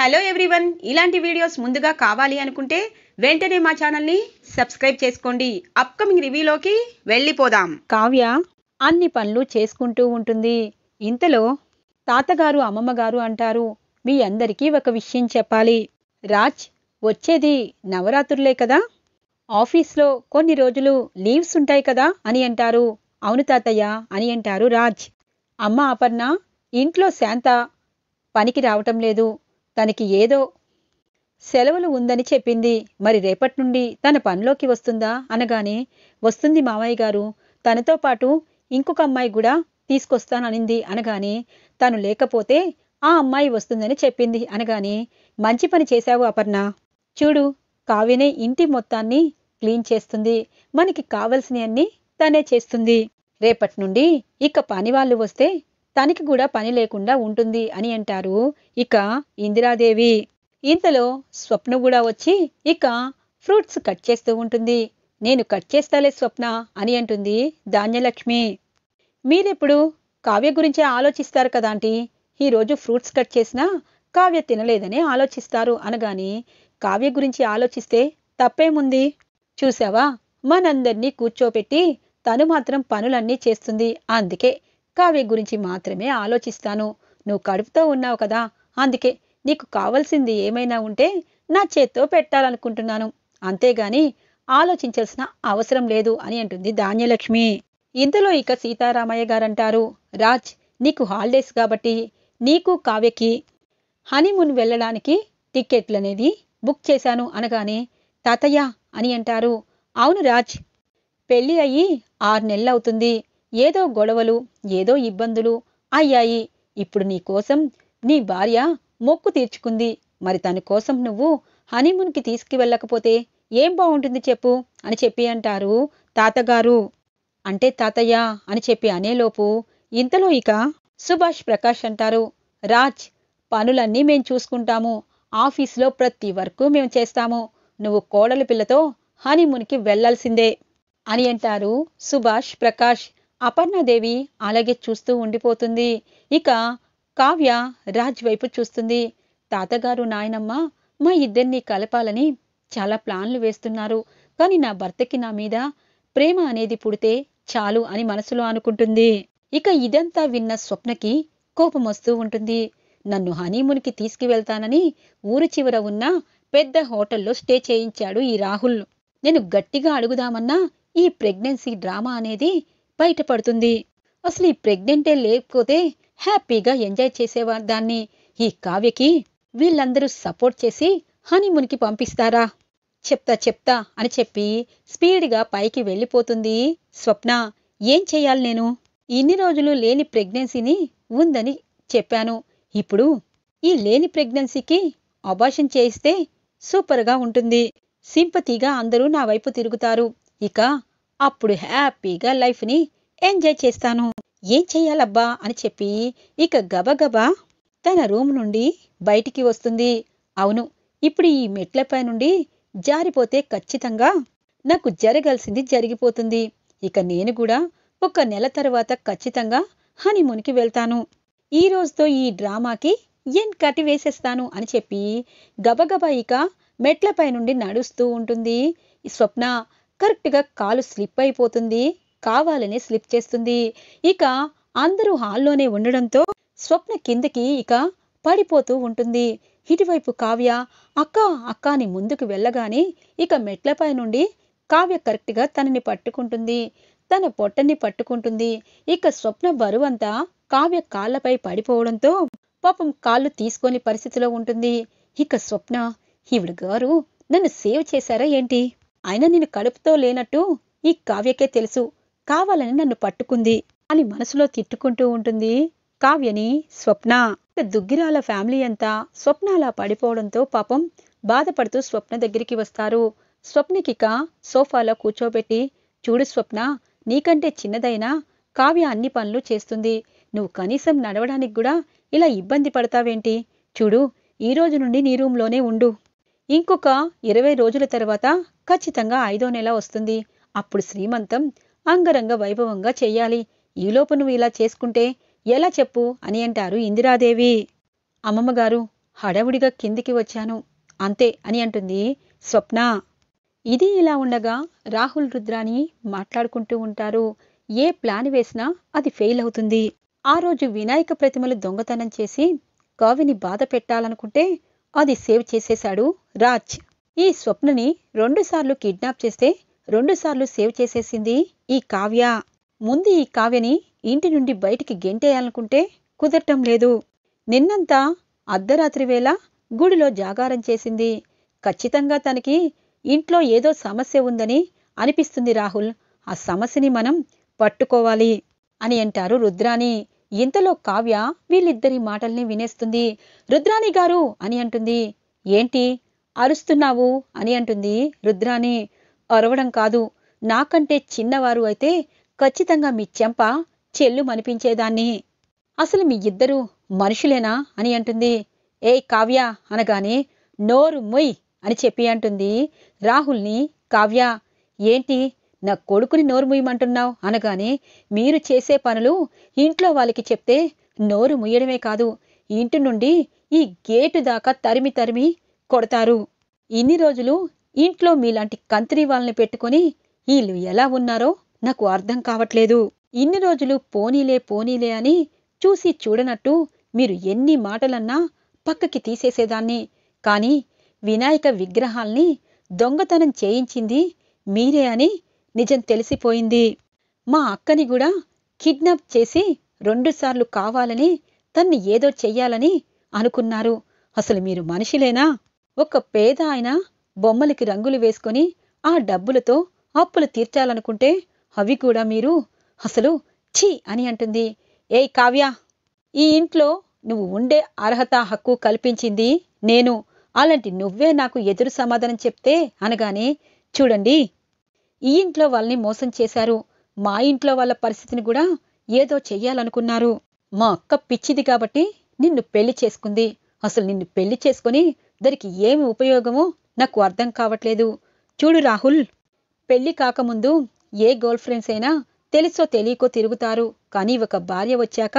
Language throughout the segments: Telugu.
హలో ఎవ్రీవన్ ఇలాంటి వీడియోస్ ముందుగా కావాలి అనుకుంటే వెంటనే మా ఛానల్ని సబ్స్క్రైబ్ చేసుకోండి అప్కమింగ్ రివ్యూలోకి వెళ్ళిపోదాం కావ్య అన్ని పనులు చేసుకుంటూ ఉంటుంది ఇంతలో తాతగారు అమ్మమ్మగారు అంటారు మీ అందరికీ ఒక విషయం చెప్పాలి రాజ్ వచ్చేది నవరాత్రులే కదా ఆఫీస్లో కొన్ని రోజులు లీవ్స్ ఉంటాయి కదా అని అంటారు అవును తాతయ్య అని అంటారు రాజ్ అమ్మ అపర్ణ ఇంట్లో శాంత పనికి రావటం లేదు తనకి ఏదో సెలవులు ఉందని చెప్పింది మరి రేపటి నుండి తన పనిలోకి వస్తుందా అనగానే వస్తుంది మామయ్య గారు తనతో పాటు ఇంకొక అమ్మాయి కూడా తీసుకొస్తాననింది అనగానే తను లేకపోతే ఆ అమ్మాయి వస్తుందని చెప్పింది అనగానే మంచి పని చేశావు అపర్ణ చూడు కావినే ఇంటి మొత్తాన్ని క్లీన్ చేస్తుంది మనకి కావలసినవన్నీ తనే చేస్తుంది రేపటి నుండి ఇక పని వాళ్ళు వస్తే తనకి కూడా పని లేకుండా ఉంటుంది అని అంటారు ఇక ఇందిరాదేవి ఇంతలో స్వప్న కూడా వచ్చి ఇక ఫ్రూట్స్ కట్ చేస్తూ ఉంటుంది నేను కట్ చేస్తాలే స్వప్న అని అంటుంది ధాన్యలక్ష్మి మీరెప్పుడు కావ్య గురించి ఆలోచిస్తారు కదా ఆంటీ ఈరోజు ఫ్రూట్స్ కట్ చేసినా కావ్య తినలేదని ఆలోచిస్తారు అనగాని కావ్య గురించి ఆలోచిస్తే తప్పేముంది చూసావా మనందరినీ కూర్చోపెట్టి తను మాత్రం పనులన్నీ చేస్తుంది అందుకే కావ్య గురించి మాత్రమే ఆలోచిస్తాను నువ్వు కడుపుతో ఉన్నావు కదా అందుకే నీకు కావలసింది ఏమైనా ఉంటే నా చేత్తో పెట్టాలనుకుంటున్నాను అంతేగాని ఆలోచించాల్సిన అవసరం లేదు అని అంటుంది ధాన్యలక్ష్మి ఇంతలో ఇక సీతారామయ్య గారంటారు రాజ్ నీకు హాలిడేస్ కాబట్టి నీకు కావ్యకి హనీమూన్ వెళ్ళడానికి టిక్కెట్లు అనేది బుక్ చేశాను అనగానే తాతయ్య అని అంటారు అవును రాజ్ పెళ్ళి అయ్యి ఆరు నెలలు అవుతుంది ఏదో గొడవలు ఏదో ఇబ్బందులు అయ్యాయి ఇప్పుడు నీ కోసం నీ భార్య మొక్కు తీర్చుకుంది మరి తన కోసం నువ్వు హనీమూన్కి తీసుకువెళ్ళకపోతే ఏం బాగుంటుంది చెప్పు అని చెప్పి అంటారు తాతగారు అంటే తాతయ్య అని చెప్పి అనేలోపు ఇంతలో ఇక సుభాష్ ప్రకాష్ అంటారు రాజ్ పనులన్నీ మేం చూసుకుంటాము ఆఫీస్లో ప్రతి వర్క్ మేము చేస్తాము నువ్వు కోడలి పిల్లతో హనీమూన్కి వెళ్లాల్సిందే అని అంటారు సుభాష్ ప్రకాష్ అపర్ణాదేవి అలాగే చూస్తూ ఉండిపోతుంది ఇక కావ్య రాజ్ వైపు చూస్తుంది తాతగారు నాయనమ్మ మా ఇద్దరిని కలపాలని చాలా ప్లాన్లు వేస్తున్నారు కానీ నా భర్తకి నా మీద ప్రేమ అనేది పుడితే చాలు అని మనసులో అనుకుంటుంది ఇక ఇదంతా విన్న స్వప్నకి కోపం వస్తూ ఉంటుంది నన్ను హనీమునికి తీసుకువెళ్తానని ఊరు చివర ఉన్న పెద్ద హోటల్లో స్టే చేయించాడు ఈ రాహుల్ నేను గట్టిగా అడుగుదామన్నా ఈ ప్రెగ్నెన్సీ డ్రామా అనేది బయటపడుతుంది అసలు ఈ ప్రెగ్నెంటే లేకపోతే హ్యాపీగా ఎంజాయ్ చేసేవాదాన్ని ఈ కావ్యకి వీళ్ళందరూ సపోర్ట్ చేసి హనీమూన్కి పంపిస్తారా చెప్తా చెప్తా అని చెప్పి స్పీడ్గా పైకి వెళ్ళిపోతుంది స్వప్న ఏం చేయాలి నేను ఇన్ని రోజులు లేని ప్రెగ్నెన్సీని ఉందని చెప్పాను ఇప్పుడు ఈ లేని ప్రెగ్నెన్సీకి అబార్షన్ చేయిస్తే సూపర్గా ఉంటుంది సింపతిగా అందరూ నా వైపు తిరుగుతారు ఇక అప్పుడు హ్యాపీగా లైఫ్ని ఎంజాయ్ చేస్తాను ఏం చెయ్యాలబ్బా అని చెప్పి ఇక గబగబా తన రూమ్ నుండి బయటికి వస్తుంది అవును ఇప్పుడు ఈ మెట్లపై నుండి జారిపోతే ఖచ్చితంగా నాకు జరగాల్సింది జరిగిపోతుంది ఇక నేను కూడా ఒక నెల తర్వాత ఖచ్చితంగా హనీమూన్కి వెళ్తాను ఈ రోజుతో ఈ డ్రామాకి ఎన్ కటి వేసేస్తాను అని చెప్పి గబగబా ఇక మెట్లపై నుండి నడుస్తూ ఉంటుంది స్వప్న కరెక్ట్గా కాలు స్లిప్ అయిపోతుంది కావాలనే స్లిప్ చేస్తుంది ఇక అందరూ హాల్లోనే ఉండడంతో స్వప్న కిందకి ఇక పడిపోతూ ఉంటుంది ఇటువైపు కావ్య అక్క అక్కాని ముందుకు వెళ్ళగానే ఇక మెట్లపై నుండి కావ్య కరెక్ట్గా తనని పట్టుకుంటుంది తన పొట్టని పట్టుకుంటుంది ఇక స్వప్న బరువంతా కావ్య కాళ్ళపై పడిపోవడంతో పాపం కాళ్ళు తీసుకోని పరిస్థితిలో ఉంటుంది ఇక స్వప్న ఈవిడ గారు నన్ను సేవ్ చేశారా ఏంటి ఆయన నేను కడుపుతో లేనట్టు ఈ కావ్యకే తెలుసు కావాలని నన్ను పట్టుకుంది అని మనసులో తిట్టుకుంటూ ఉంటుంది కావ్యని స్వప్న దుగ్గిరాల ఫ్యామిలీ అంతా స్వప్న అలా పడిపోవడంతో పాపం బాధపడుతూ స్వప్న దగ్గరికి వస్తారు స్వప్నికిక సోఫాలో కూర్చోబెట్టి చూడు స్వప్న నీకంటే చిన్నదైనా కావ్య అన్ని పనులు చేస్తుంది నువ్వు కనీసం నడవడానికి కూడా ఇలా ఇబ్బంది పడతావేంటి చూడు ఈ రోజు నుండి నీ రూంలోనే ఉండు ఇంకొక ఇరవై రోజుల తర్వాత ఖచ్చితంగా ఐదో నెల వస్తుంది అప్పుడు శ్రీమంతం అంగరంగ వైభవంగా చేయాలి ఈలోపు నువ్వు ఇలా చేసుకుంటే ఎలా చెప్పు అని అంటారు ఇందిరాదేవి అమ్మమ్మగారు హడావుడిగా కిందికి వచ్చాను అంతే అని అంటుంది స్వప్న ఇది ఇలా ఉండగా రాహుల్ రుద్రాని మాట్లాడుకుంటూ ఉంటారు ఏ ప్లాన్ వేసినా అది ఫెయిల్ అవుతుంది ఆ రోజు వినాయక ప్రతిమలు దొంగతనం చేసి కవిని బాధ పెట్టాలనుకుంటే అది సేవ్ చేసేశాడు రాజ్ ఈ స్వప్నని రెండుసార్లు కిడ్నాప్ చేస్తే రెండుసార్లు సేవ్ చేసేసింది ఈ కావ్య ముందు ఈ కావ్యని ఇంటి నుండి బయటికి గెంటేయాలనుకుంటే కుదరటం లేదు నిన్నంతా అర్ధరాత్రి వేళ గుడిలో జాగారం చేసింది ఖచ్చితంగా తనకి ఇంట్లో ఏదో సమస్య ఉందని అనిపిస్తుంది రాహుల్ ఆ సమస్యని మనం పట్టుకోవాలి అని అంటారు రుద్రాని ఇంతలో కావ్య వీళ్ళిద్దరి మాటల్ని వినేస్తుంది రుద్రాణి గారు అని అంటుంది ఏంటి అరుస్తున్నావు అని అంటుంది రుద్రాణి అరవడం కాదు నాకంటే చిన్నవారు అయితే ఖచ్చితంగా మీ చెంప చెల్లు మనిపించేదాన్ని అసలు మీ ఇద్దరు మనుషులేనా అని అంటుంది ఏ కావ్య అనగానే నోరు మొయ్ అని చెప్పి అంటుంది రాహుల్ని కావ్య ఏంటి నా కొడుకుని నోరు ముయ్యమంటున్నావు అనగానే మీరు చేసే పనులు ఇంట్లో వాళ్ళకి చెప్తే నోరు ముయ్యడమే కాదు ఇంటి నుండి ఈ గేటు దాకా తరిమి తరిమి కొడతారు ఇన్ని రోజులు ఇంట్లో మీలాంటి కంత్రి వాళ్ళని పెట్టుకుని వీళ్ళు ఎలా ఉన్నారో నాకు అర్థం కావట్లేదు ఇన్ని రోజులు పోనీలే పోనీలే అని చూసి చూడనట్టు మీరు ఎన్ని మాటలన్నా పక్కకి తీసేసేదాన్ని కానీ వినాయక విగ్రహాల్ని దొంగతనం చేయించింది మీరే అని నిజం తెలిసిపోయింది మా అక్కని కూడా కిడ్నాప్ చేసి రెండుసార్లు కావాలని తన్ని ఏదో చెయ్యాలని అనుకున్నారు అసలు మీరు మనిషిలేనా ఒక పేద ఆయన బొమ్మలకి రంగులు వేసుకొని ఆ డబ్బులతో అప్పులు తీర్చాలనుకుంటే అవి కూడా మీరు అసలు ఛీ అని అంటుంది ఏ కావ్య ఈ ఇంట్లో నువ్వు ఉండే అర్హత హక్కు కల్పించింది నేను అలాంటి నువ్వే నాకు ఎదురు సమాధానం చెప్తే అనగానే చూడండి ఈ ఇంట్లో వాళ్ళని మోసం చేశారు మా ఇంట్లో వాళ్ళ పరిస్థితిని కూడా ఏదో చెయ్యాలనుకున్నారు మా అక్క పిచ్చిది కాబట్టి నిన్ను పెళ్లి చేసుకుంది అసలు నిన్ను పెళ్లి చేసుకుని దానికి ఏమి ఉపయోగమో నాకు అర్థం కావట్లేదు చూడు రాహుల్ పెళ్లి కాకముందు ఏ గర్ల్ ఫ్రెండ్స్ అయినా తెలుసో తెలియకో తిరుగుతారు కానీ ఒక భార్య వచ్చాక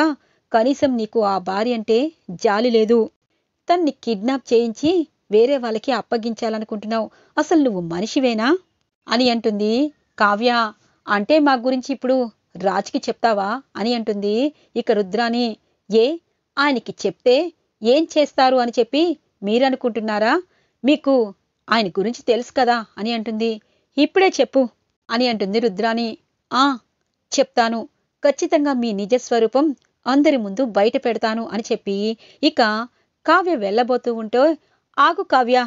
కనీసం నీకు ఆ భార్య అంటే జాలి లేదు తన్ని కిడ్నాప్ చేయించి వేరే వాళ్ళకి అప్పగించాలనుకుంటున్నావు అసలు నువ్వు మనిషివేనా అని అంటుంది కావ్య అంటే మా గురించి ఇప్పుడు రాజుకి చెప్తావా అని అంటుంది ఇక రుద్రాని ఏ ఆయనకి చెప్తే ఏం చేస్తారు అని చెప్పి మీరనుకుంటున్నారా మీకు ఆయన గురించి తెలుసు కదా అని అంటుంది ఇప్పుడే చెప్పు అని అంటుంది రుద్రాని ఆ చెప్తాను ఖచ్చితంగా మీ నిజస్వరూపం అందరి ముందు బయట పెడతాను అని చెప్పి ఇక కావ్య వెళ్ళబోతూ ఉంటే ఆగు కావ్య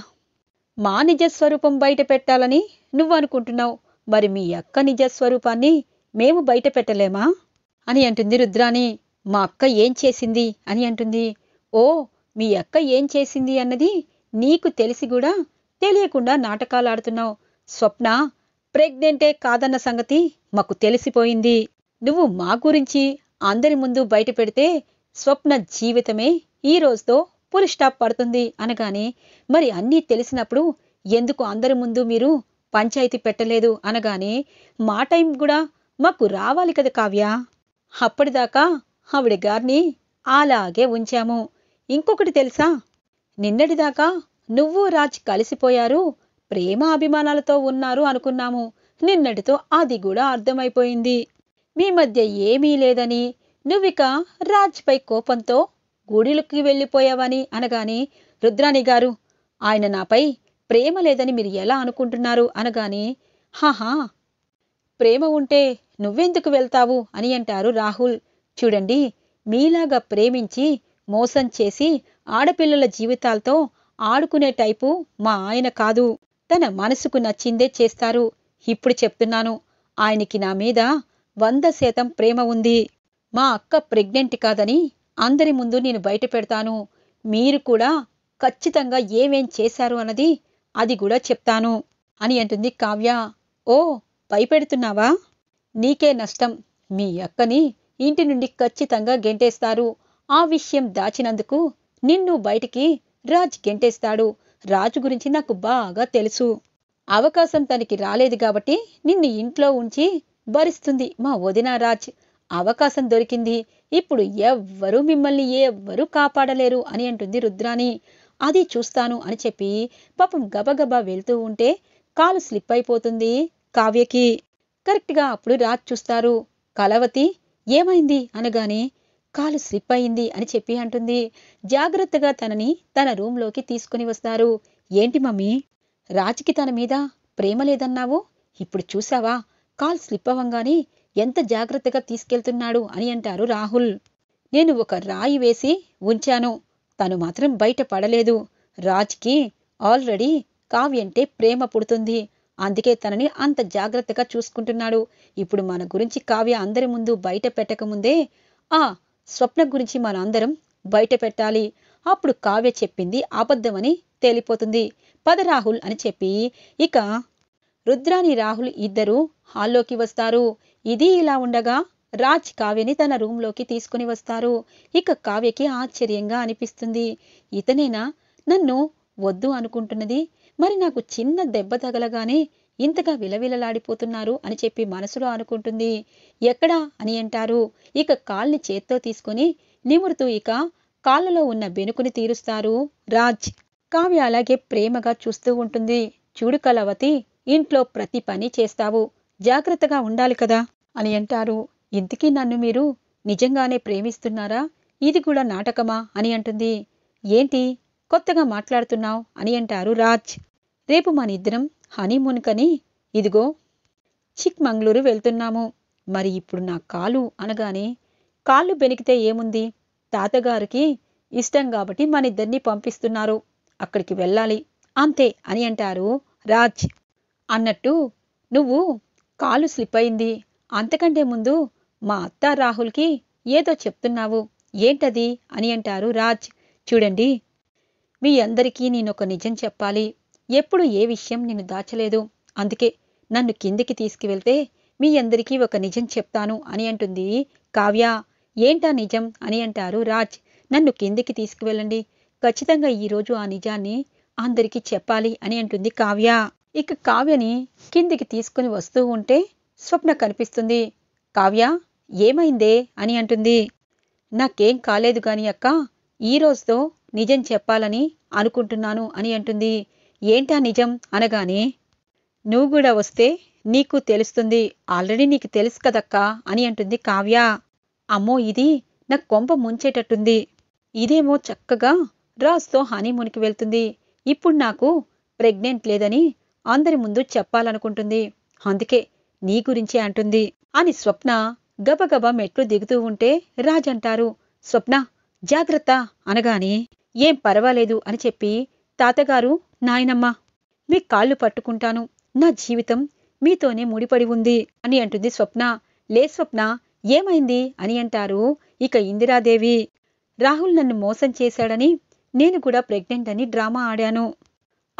మా నిజస్వరూపం బయట పెట్టాలని నువ్వు అనుకుంటున్నావు మరి మీ అక్క నిజ స్వరూపాన్ని మేము బయట పెట్టలేమా అని అంటుంది రుద్రాణి మా అక్క ఏం చేసింది అని అంటుంది ఓ మీ అక్క ఏం చేసింది అన్నది నీకు తెలిసి కూడా తెలియకుండా నాటకాలు ఆడుతున్నావు స్వప్న ప్రెగ్నెంటే కాదన్న సంగతి మాకు తెలిసిపోయింది నువ్వు మా గురించి అందరి ముందు బయట పెడితే స్వప్న జీవితమే ఈ రోజుతో పులి స్టాప్ పడుతుంది అనగానే మరి అన్నీ తెలిసినప్పుడు ఎందుకు అందరి ముందు మీరు పంచాయతీ పెట్టలేదు అనగానే మా టైం కూడా మాకు రావాలి కదా కావ్య అప్పటిదాకా ఆవిడ గారిని అలాగే ఉంచాము ఇంకొకటి తెలుసా నిన్నటిదాకా నువ్వు రాజ్ కలిసిపోయారు ప్రేమ అభిమానాలతో ఉన్నారు అనుకున్నాము నిన్నటితో అది కూడా అర్థమైపోయింది మీ మధ్య ఏమీ లేదని నువ్విక రాజ్పై కోపంతో గుడిలకి వెళ్ళిపోయావని అనగాని రుద్రాణి గారు ఆయన నాపై ప్రేమ లేదని మీరు ఎలా అనుకుంటున్నారు అనగానే హాహా ప్రేమ ఉంటే నువ్వెందుకు వెళ్తావు అని అంటారు రాహుల్ చూడండి మీలాగా ప్రేమించి మోసం చేసి ఆడపిల్లల జీవితాలతో ఆడుకునే టైపు మా ఆయన కాదు తన మనసుకు నచ్చిందే చేస్తారు ఇప్పుడు చెప్తున్నాను ఆయనకి నా మీద వంద శాతం ప్రేమ ఉంది మా అక్క ప్రెగ్నెంట్ కాదని అందరి ముందు నేను బయట పెడతాను మీరు కూడా ఖచ్చితంగా ఏమేం చేశారు అన్నది అది కూడా చెప్తాను అని అంటుంది కావ్య ఓ భయపెడుతున్నావా నీకే నష్టం మీ అక్కని ఇంటి నుండి ఖచ్చితంగా గెంటేస్తారు ఆ విషయం దాచినందుకు నిన్ను బయటికి రాజ్ గెంటేస్తాడు రాజు గురించి నాకు బాగా తెలుసు అవకాశం తనకి రాలేదు కాబట్టి నిన్ను ఇంట్లో ఉంచి భరిస్తుంది మా వదిన రాజ్ అవకాశం దొరికింది ఇప్పుడు ఎవ్వరూ మిమ్మల్ని ఎవ్వరూ కాపాడలేరు అని అంటుంది రుద్రాణి అది చూస్తాను అని చెప్పి పాపం గబగబా వెళ్తూ ఉంటే కాలు స్లిప్ అయిపోతుంది కావ్యకి కరెక్ట్గా అప్పుడు రాజ్ చూస్తారు కలవతి ఏమైంది అనగానే కాలు స్లిప్ అయింది అని చెప్పి అంటుంది జాగ్రత్తగా తనని తన రూంలోకి తీసుకుని వస్తారు ఏంటి మమ్మీ రాజ్కి తన మీద ప్రేమ లేదన్నావు ఇప్పుడు చూసావా కాల్ స్లిప్ అవ్వంగానే ఎంత జాగ్రత్తగా తీసుకెళ్తున్నాడు అని అంటారు రాహుల్ నేను ఒక రాయి వేసి ఉంచాను తను మాత్రం బయటపడలేదు రాజ్కి ఆల్రెడీ కావ్యంటే ప్రేమ పుడుతుంది అందుకే తనని అంత జాగ్రత్తగా చూసుకుంటున్నాడు ఇప్పుడు మన గురించి కావ్య అందరి ముందు బయట పెట్టకముందే ఆ స్వప్న గురించి మన అందరం బయట పెట్టాలి అప్పుడు కావ్య చెప్పింది అబద్ధమని తేలిపోతుంది పద రాహుల్ అని చెప్పి ఇక రుద్రాని రాహుల్ ఇద్దరు హాల్లోకి వస్తారు ఇది ఇలా ఉండగా రాజ్ కావ్యని తన రూంలోకి తీసుకుని వస్తారు ఇక కావ్యకి ఆశ్చర్యంగా అనిపిస్తుంది ఇతనేనా నన్ను వద్దు అనుకుంటున్నది మరి నాకు చిన్న దెబ్బ తగలగానే ఇంతగా విలవిలలాడిపోతున్నారు అని చెప్పి మనసులో అనుకుంటుంది ఎక్కడా అని అంటారు ఇక కాల్ని చేత్తో తీసుకుని నిమురుతూ ఇక కాళ్ళలో ఉన్న బెనుకుని తీరుస్తారు రాజ్ కావ్య అలాగే ప్రేమగా చూస్తూ ఉంటుంది చూడు కలవతి ఇంట్లో ప్రతి పని చేస్తావు జాగ్రత్తగా ఉండాలి కదా అని అంటారు ఇంతకీ నన్ను మీరు నిజంగానే ప్రేమిస్తున్నారా ఇది కూడా నాటకమా అని అంటుంది ఏంటి కొత్తగా మాట్లాడుతున్నావు అని అంటారు రాజ్ రేపు మనిద్దరం హనీమూన్కని ఇదిగో చిక్మంగళూరు వెళ్తున్నాము మరి ఇప్పుడు నా కాలు అనగానే కాళ్ళు బెనికితే ఏముంది తాతగారికి ఇష్టం కాబట్టి ఇద్దరిని పంపిస్తున్నారు అక్కడికి వెళ్ళాలి అంతే అని అంటారు రాజ్ అన్నట్టు నువ్వు కాలు స్లిప్ అయింది అంతకంటే ముందు మా అత్త రాహుల్కి ఏదో చెప్తున్నావు ఏంటది అని అంటారు రాజ్ చూడండి మీ అందరికీ నేనొక నిజం చెప్పాలి ఎప్పుడు ఏ విషయం నేను దాచలేదు అందుకే నన్ను కిందికి తీసుకువెళ్తే మీ అందరికీ ఒక నిజం చెప్తాను అని అంటుంది కావ్య ఏంటా నిజం అని అంటారు రాజ్ నన్ను కిందికి తీసుకువెళ్ళండి ఖచ్చితంగా ఈరోజు ఆ నిజాన్ని అందరికీ చెప్పాలి అని అంటుంది కావ్య ఇక కావ్యని కిందికి తీసుకుని వస్తూ ఉంటే స్వప్న కనిపిస్తుంది కావ్య ఏమైందే అని అంటుంది నాకేం కాలేదు కాని అక్క ఈరోజుతో నిజం చెప్పాలని అనుకుంటున్నాను అని అంటుంది ఏంటా నిజం అనగానే నువ్వు కూడా వస్తే నీకు తెలుస్తుంది ఆల్రెడీ నీకు తెలుసు కదక్కా అని అంటుంది కావ్య అమ్మో ఇది నా కొంప ముంచేటట్టుంది ఇదేమో చక్కగా హనీ హనీమూన్కి వెళ్తుంది ఇప్పుడు నాకు ప్రెగ్నెంట్ లేదని అందరి ముందు చెప్పాలనుకుంటుంది అందుకే నీ గురించే అంటుంది అని స్వప్న గబగబా మెట్లు దిగుతూ ఉంటే రాజంటారు స్వప్న జాగ్రత్త అనగానే ఏం పర్వాలేదు అని చెప్పి తాతగారు నాయనమ్మ మీ కాళ్ళు పట్టుకుంటాను నా జీవితం మీతోనే ముడిపడి ఉంది అని అంటుంది స్వప్న లే స్వప్న ఏమైంది అని అంటారు ఇక ఇందిరాదేవి రాహుల్ నన్ను మోసం చేశాడని నేను కూడా ప్రెగ్నెంట్ అని డ్రామా ఆడాను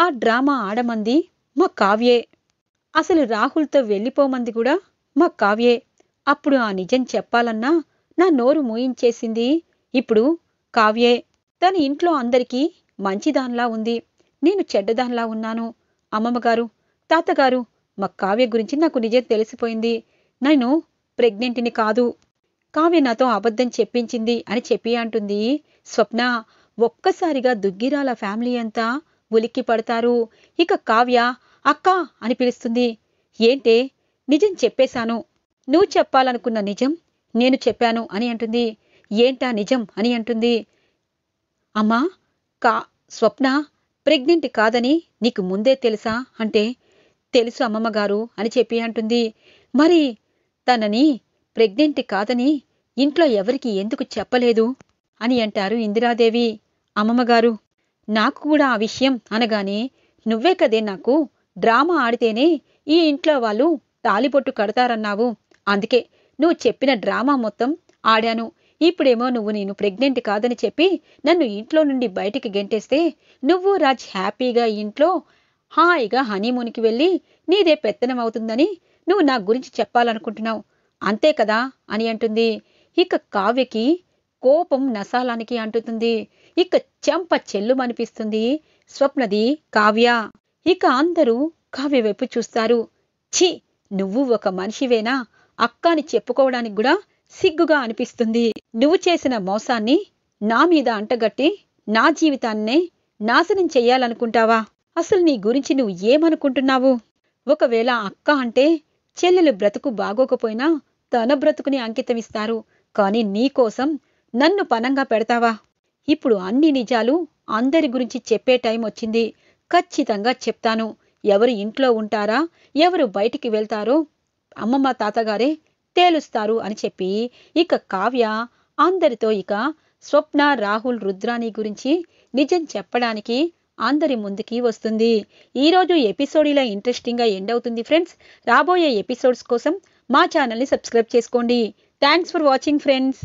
ఆ డ్రామా ఆడమంది మా కావ్యే అసలు రాహుల్తో వెళ్ళిపోమంది కూడా మా కావ్యే అప్పుడు ఆ నిజం చెప్పాలన్నా నా నోరు మూయించేసింది ఇప్పుడు కావ్యే తన ఇంట్లో అందరికీ మంచిదాన్లా ఉంది నేను చెడ్డదాన్లా ఉన్నాను అమ్మమ్మగారు తాతగారు మా కావ్య గురించి నాకు నిజం తెలిసిపోయింది నేను ప్రెగ్నెంట్ని కాదు కావ్య నాతో అబద్ధం చెప్పించింది అని చెప్పి అంటుంది స్వప్న ఒక్కసారిగా దుగ్గిరాల ఫ్యామిలీ అంతా ఉలిక్కి పడతారు ఇక కావ్య అక్క అని పిలుస్తుంది ఏంటే నిజం చెప్పేశాను నువ్వు చెప్పాలనుకున్న నిజం నేను చెప్పాను అని అంటుంది ఏంటా నిజం అని అంటుంది అమ్మా కా స్వప్న ప్రెగ్నెంట్ కాదని నీకు ముందే తెలుసా అంటే తెలుసు అమ్మమ్మగారు అని చెప్పి అంటుంది మరి తనని ప్రెగ్నెంట్ కాదని ఇంట్లో ఎవరికి ఎందుకు చెప్పలేదు అని అంటారు ఇందిరాదేవి అమ్మమ్మగారు నాకు కూడా ఆ విషయం అనగానే నువ్వే కదే నాకు డ్రామా ఆడితేనే ఈ ఇంట్లో వాళ్ళు తాలిబొట్టు కడతారన్నావు అందుకే నువ్వు చెప్పిన డ్రామా మొత్తం ఆడాను ఇప్పుడేమో నువ్వు నేను ప్రెగ్నెంట్ కాదని చెప్పి నన్ను ఇంట్లో నుండి బయటికి గెంటేస్తే నువ్వు రాజ్ హ్యాపీగా ఇంట్లో హాయిగా హనీమూన్కి వెళ్ళి నీదే పెత్తనం అవుతుందని నువ్వు నా గురించి చెప్పాలనుకుంటున్నావు అంతే కదా అని అంటుంది ఇక కావ్యకి కోపం నసాలానికి అంటుతుంది ఇక చెంప చెల్లు అనిపిస్తుంది స్వప్నది కావ్య ఇక అందరూ కావ్య వైపు చూస్తారు ఛీ నువ్వు ఒక మనిషివేనా అక్క అని చెప్పుకోవడానికి కూడా సిగ్గుగా అనిపిస్తుంది నువ్వు చేసిన మోసాన్ని నా మీద అంటగట్టి నా జీవితాన్నే నాశనం చెయ్యాలనుకుంటావా అసలు నీ గురించి నువ్వు ఏమనుకుంటున్నావు ఒకవేళ అక్క అంటే చెల్లెలు బ్రతుకు బాగోకపోయినా తన బ్రతుకుని అంకితమిస్తారు కానీ నీకోసం నన్ను పనంగా పెడతావా ఇప్పుడు అన్ని నిజాలు అందరి గురించి చెప్పే టైం వచ్చింది ఖచ్చితంగా చెప్తాను ఎవరు ఇంట్లో ఉంటారా ఎవరు బయటికి వెళ్తారో అమ్మమ్మ తాతగారే తేలుస్తారు అని చెప్పి ఇక కావ్య అందరితో ఇక స్వప్న రాహుల్ రుద్రాని గురించి నిజం చెప్పడానికి అందరి ముందుకి వస్తుంది ఈరోజు ఎపిసోడ్ ఇలా ఇంట్రెస్టింగ్గా ఎండ్ అవుతుంది ఫ్రెండ్స్ రాబోయే ఎపిసోడ్స్ కోసం మా ఛానల్ని సబ్స్క్రైబ్ చేసుకోండి థ్యాంక్స్ ఫర్ వాచింగ్ ఫ్రెండ్స్